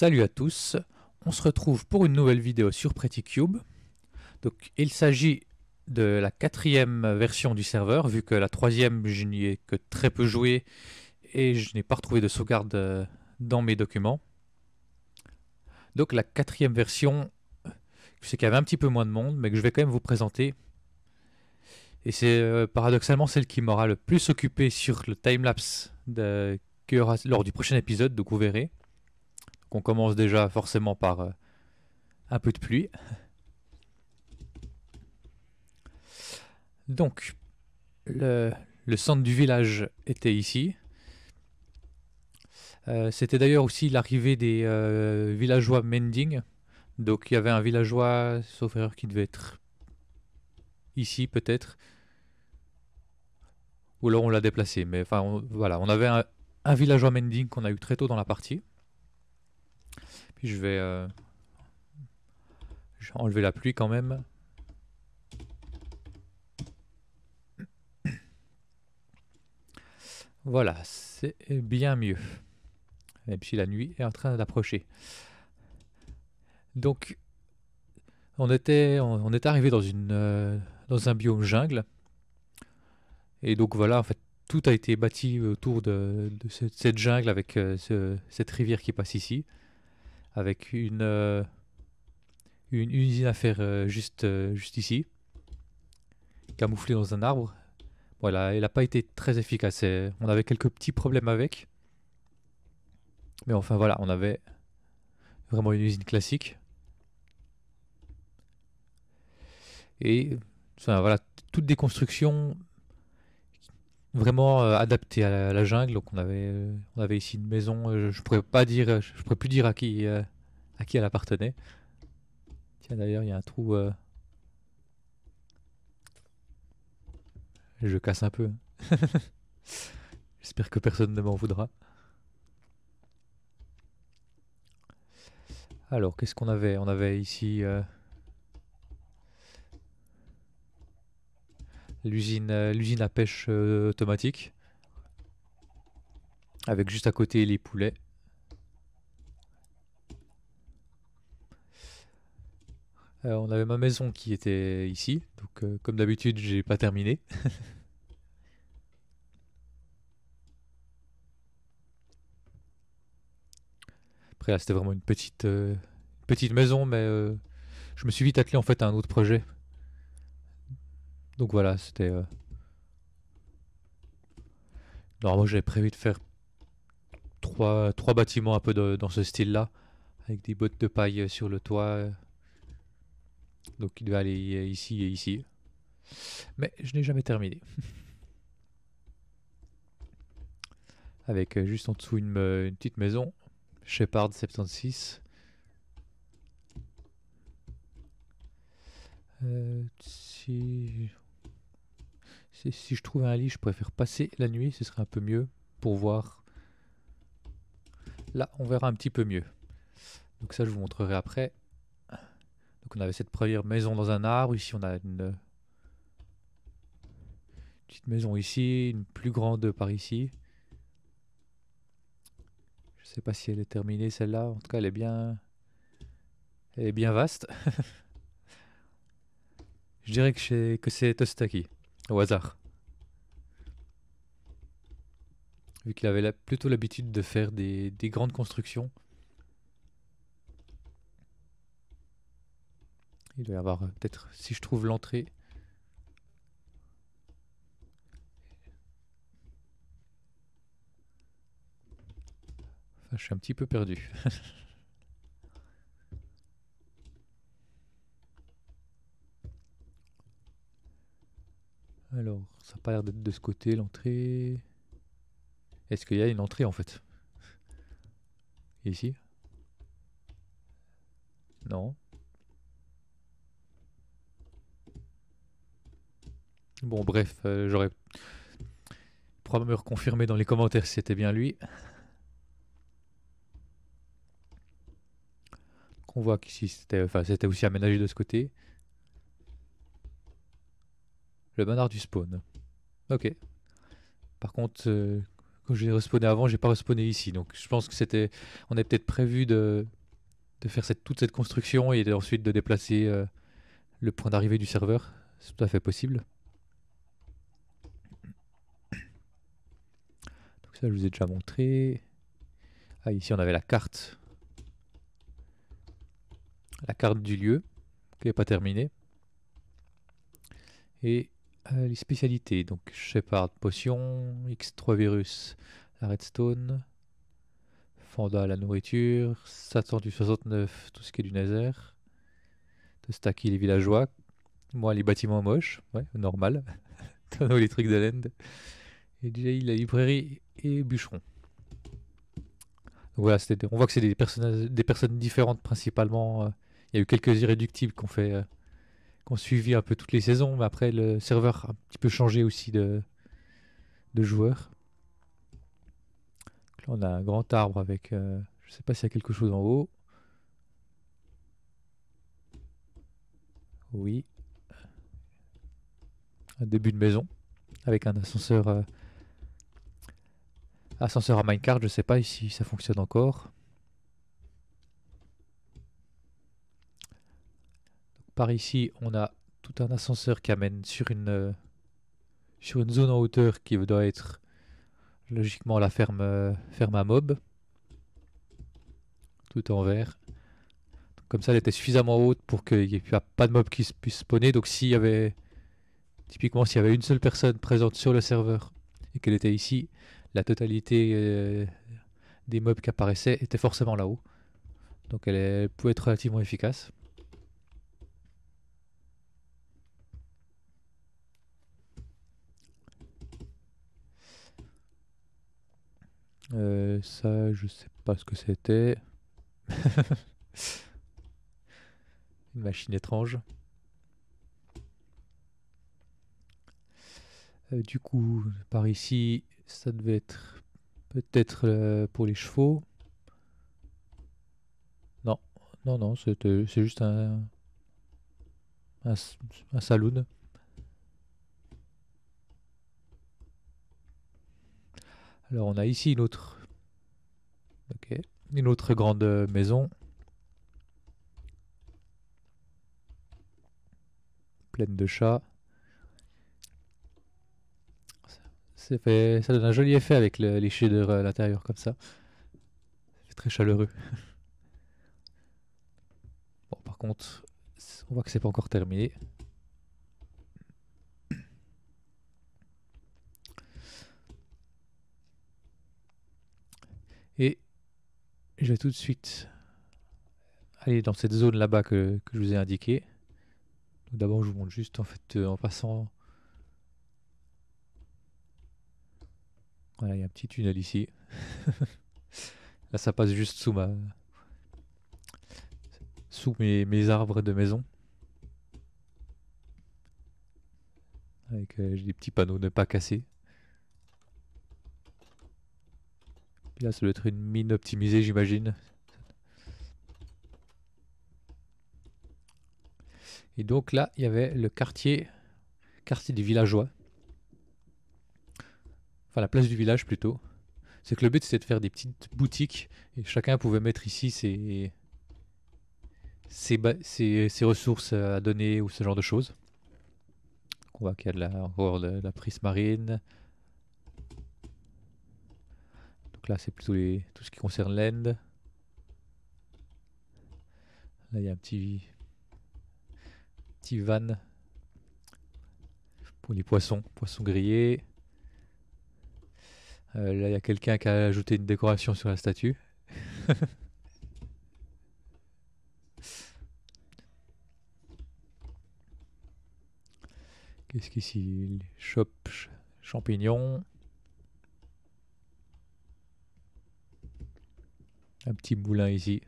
Salut à tous, on se retrouve pour une nouvelle vidéo sur PrettyCube. Donc, il s'agit de la quatrième version du serveur, vu que la troisième, je n'y ai que très peu joué et je n'ai pas retrouvé de sauvegarde euh, dans mes documents. Donc la quatrième version, je sais qu'il y avait un petit peu moins de monde, mais que je vais quand même vous présenter. Et c'est euh, paradoxalement celle qui m'aura le plus occupé sur le timelapse de, lors du prochain épisode, donc vous verrez qu'on commence déjà forcément par euh, un peu de pluie. Donc, le, centre du village était ici. Euh, c'était d'ailleurs aussi l'arrivée des euh, villageois Mending. Donc il y avait un villageois, sauf qui devait être ici peut-être. Ou alors on l'a déplacé. Mais enfin, voilà, on avait un villageois Mending qu'on a eu très tôt dans la partie. Puis euh, je vais, enlever la pluie quand même. Voilà, c'est bien mieux. Et puis la nuit est en train d'approcher. Donc, on était, on, arrivé dans, une, euh, dans un biome jungle. Et donc voilà, en fait, tout a été bâti autour de, cette jungle avec euh, cette rivière qui passe ici avec euh, une, une, usine à faire euh, juste, euh, juste ici, camouflée dans un arbre. Voilà, elle n'a pas été très efficace. On avait quelques petits problèmes avec. Mais enfin voilà, on avait vraiment une usine classique. Et voilà, toutes des constructions vraiment euh, adapté à la, jungle. Donc on avait, euh, on avait ici une maison. Euh, je pourrais pas dire, je, pourrais plus dire à qui, à qui elle appartenait. Tiens d'ailleurs il y a un trou. Je casse un peu. J'espère que personne ne m'en voudra. Alors qu'est-ce qu'on avait On avait ici Euh, l'usine à pêche euh, automatique. Avec juste à côté les poulets. Euh, on avait ma maison qui était ici, donc comme d'habitude, j'ai pas terminé. Après là, c'était vraiment une petite, petite maison, mais je me suis vite attelé en fait à un autre projet. Donc voilà, c'était... Normalement, euh, j'avais prévu de faire trois, trois bâtiments un peu dans ce style-là, avec des bottes de paille euh, sur le toit. Euh. Donc il devait aller ici et ici. Mais je n'ai jamais terminé. avec juste en dessous une, petite maison, Shepard 76. Euh, si... Si je trouvais un lit, je préfère passer la nuit, ce serait un peu mieux pour voir. Là, on verra un petit peu mieux. Donc ça, je vous montrerai après. Donc on avait cette première maison dans un arbre. Ici, on a une petite maison ici, une plus grande par ici. Je ne sais pas si elle est terminée, celle-là. En tout cas, elle est bien, elle est bien vaste. je dirais que, que c'est Tostaki au hasard. Vu qu'il avait plutôt l'habitude de faire des, des grandes constructions. Il doit y avoir euh, peut-être, si je trouve l'entrée... je suis un petit peu perdu. Alors, ça n'a pas l'air d'être de ce côté, l'entrée. Est-ce qu'il y a une entrée en fait Ici Non. Bon, bref, euh, j'aurais. Pourra me reconfirmer dans les commentaires si c'était bien lui. on voit qu'ici c'était aussi aménagé de ce côté le du spawn. Ok. Par contre, euh, quand j'ai respawné avant, j'ai pas respawné ici. Donc je pense que c'était. On est peut-être prévu de, faire cette, toute cette construction et ensuite de déplacer euh, le point d'arrivée du serveur. C'est tout à fait possible. Donc ça, je vous ai déjà montré. Ah, ici, on avait la carte. La carte du lieu, qui n'est pas terminée. Et euh, les spécialités, donc Shepard, potion, X3 virus, la redstone, Fanda, la nourriture, Satan du 69, tout ce qui est du de Tostaki, les villageois, moi, les bâtiments moches, ouais, normal, Tonneau électrique de l'end, et Jay, la librairie et Bûcheron. voilà, on voit que c'est des, des personnes différentes principalement. Euh, il y a eu quelques irréductibles qu'on fait. Euh, suivi un peu toutes les saisons. Mais après, le serveur a un petit peu changé aussi de, de joueurs. on a un grand arbre avec. Euh, je sais pas s'il y a quelque chose en haut. Oui. Un début de maison avec un ascenseur. Euh, ascenseur à minecart, je sais pas si ça fonctionne encore. Par ici, on a tout un ascenseur qui amène sur une, euh, sur une zone en hauteur qui doit être logiquement la ferme, euh, ferme à mob. Tout en vert. comme ça, elle était suffisamment haute pour qu'il n'y ait pas de mob qui se puisse spawner. Donc s'il y avait... Typiquement, s'il y avait une seule personne présente sur le serveur et qu'elle était ici, la totalité euh, des mobs qui apparaissaient était forcément là-haut. Donc elle, est, elle pouvait être relativement efficace. Euh, ça, je sais pas ce que c'était. Une machine étrange. Euh, du coup, par ici, ça devait être peut-être euh, pour les chevaux. Non, non, non, c'est juste un, un, un saloon. Alors on a ici une autre, une autre grande maison. Pleine de chats. Fait, ça donne un joli effet avec le, les shaders à l'intérieur comme ça. C'est très chaleureux. bon par contre, on voit que c'est pas encore terminé. Et je vais tout de suite aller dans cette zone là-bas que, je vous ai indiqué. D'abord, je vous montre juste en fait euh, en passant. Voilà, il y a un petit tunnel ici. là, ça passe juste sous ma sous mes, mes arbres de maison. Avec euh, des petits panneaux ne pas casser. Là, ça doit être une mine optimisée, j'imagine. Et donc là, il y avait le quartier, quartier des villageois. Enfin, la place du village plutôt. C'est que le but, c'était de faire des petites boutiques. Et chacun pouvait mettre ici ses, ses, ressources à donner ou ce genre de choses. on voit qu'il y a encore de la prise marine, là, c'est plutôt les, tout ce qui concerne l'end. Là, il y a un petit, petit van pour les poissons, poissons grillés. Euh, là, il y a quelqu'un qui a ajouté une décoration sur la statue. Qu'est-ce qu'ici Shop champignons. un petit moulin ici.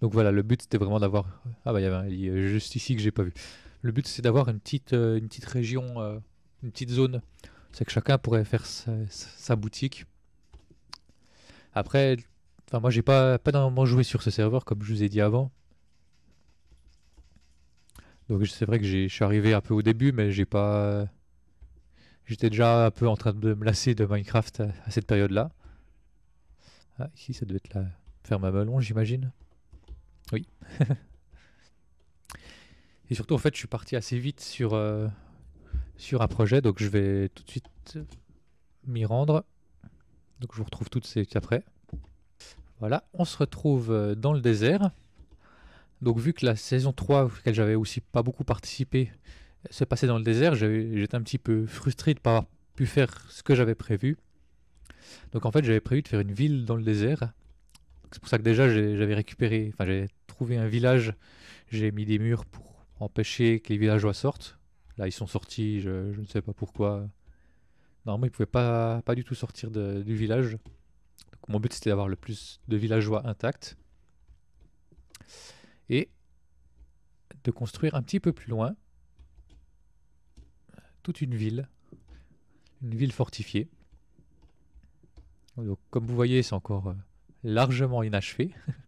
Donc voilà, le but c'était vraiment d'avoir... Ah bah il y avait un lit euh, juste ici que j'ai pas vu. Le but c'est d'avoir une petite, euh, une petite région, euh, une petite zone. C'est que chacun pourrait faire sa, boutique. Après, enfin moi j'ai pas, pas joué sur ce serveur comme je vous ai dit avant. Donc c'est vrai que je suis arrivé un peu au début, mais j'ai pas... J'étais déjà un peu en train de me lasser de Minecraft à, cette période-là. Ah, ici ça devait être là. Faire ma melon, j'imagine. Oui. Et surtout, en fait, je suis parti assez vite sur, euh, sur un projet, donc je vais tout de suite m'y rendre. Donc je vous retrouve tout de suite après. Voilà, on se retrouve euh, dans le désert. Donc vu que la saison 3, auquel j'avais aussi pas beaucoup participé, se passait dans le désert, j'étais un petit peu frustré de ne pas avoir pu faire ce que j'avais prévu. Donc en fait, j'avais prévu de faire une ville dans le désert. C'est pour ça que déjà j'avais récupéré, enfin j'ai trouvé un village, j'ai mis des murs pour empêcher que les villageois sortent. Là ils sont sortis, je, ne sais pas pourquoi. Normalement ils ne pouvaient pas, pas du tout sortir du village. mon but c'était d'avoir le plus de villageois intacts. Et de construire un petit peu plus loin toute une ville, une ville fortifiée. Donc, comme vous voyez, c'est encore euh, largement inachevé.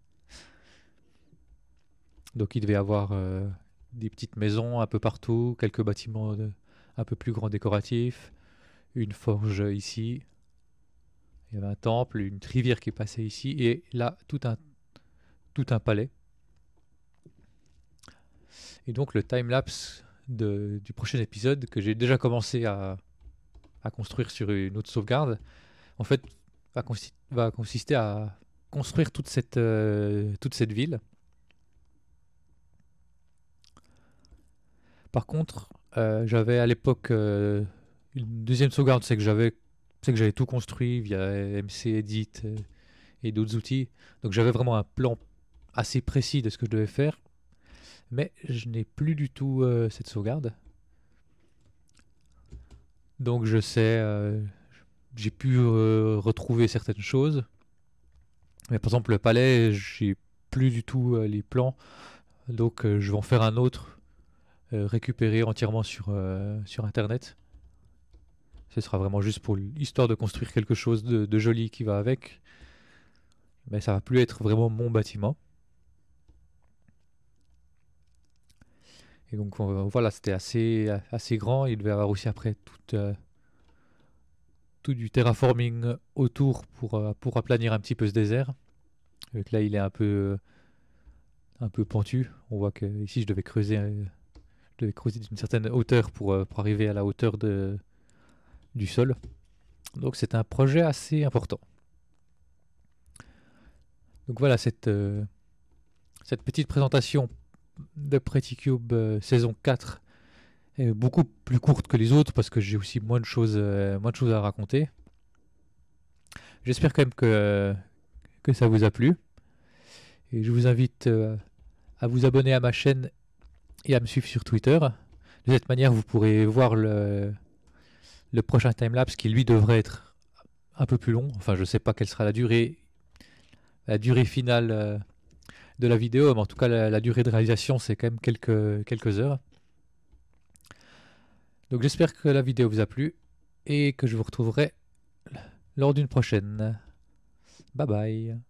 Donc il devait avoir euh, des petites maisons un peu partout, quelques bâtiments un peu plus grands décoratifs, une forge ici, il y avait un temple, une rivière qui passait ici, et là tout un, tout un palais. Et donc le time-lapse du prochain épisode que j'ai déjà commencé à, à construire sur une autre sauvegarde, en fait va, va consister à construire toute cette, euh, toute cette ville. Par contre, euh, j'avais à l'époque euh, une deuxième sauvegarde, c'est que j'avais c'est que j'avais tout construit via MC Edit et d'autres outils. Donc j'avais vraiment un plan assez précis de ce que je devais faire. Mais je n'ai plus du tout cette sauvegarde. Donc je sais j'ai pu euh, retrouver certaines choses. Mais par exemple, le palais, j'ai plus du tout euh, les plans. Donc, euh, je vais en faire un autre récupéré entièrement sur, sur Internet. Ce sera vraiment juste pour l'histoire de construire quelque chose de, joli qui va avec. Mais ça va plus être vraiment mon bâtiment. Et donc voilà, c'était assez, assez grand. Il devait avoir aussi après toute, du terraforming autour pour, euh, pour aplanir un petit peu ce désert. là, il est un peu, euh, un peu pentu. On voit que ici, je devais creuser, euh, je d'une certaine hauteur pour, pour arriver à la hauteur de, du sol. Donc c'est un projet assez important. Donc voilà cette, cette petite présentation de Pretty Cube saison 4 beaucoup plus courte que les autres parce que j'ai aussi moins de choses, euh, moins de choses à raconter. J'espère quand même que, que ça vous a plu. Et je vous invite euh, à vous abonner à ma chaîne et à me suivre sur Twitter. De cette manière, vous pourrez voir le, le prochain timelapse qui, lui, devrait être un peu plus long. Enfin, je ne sais pas quelle sera la durée, la durée finale euh, de la vidéo, mais en tout cas, la, la durée de réalisation, c'est quand même quelques, quelques heures. Donc j'espère que la vidéo vous a plu et que je vous retrouverai lors d'une prochaine. Bye bye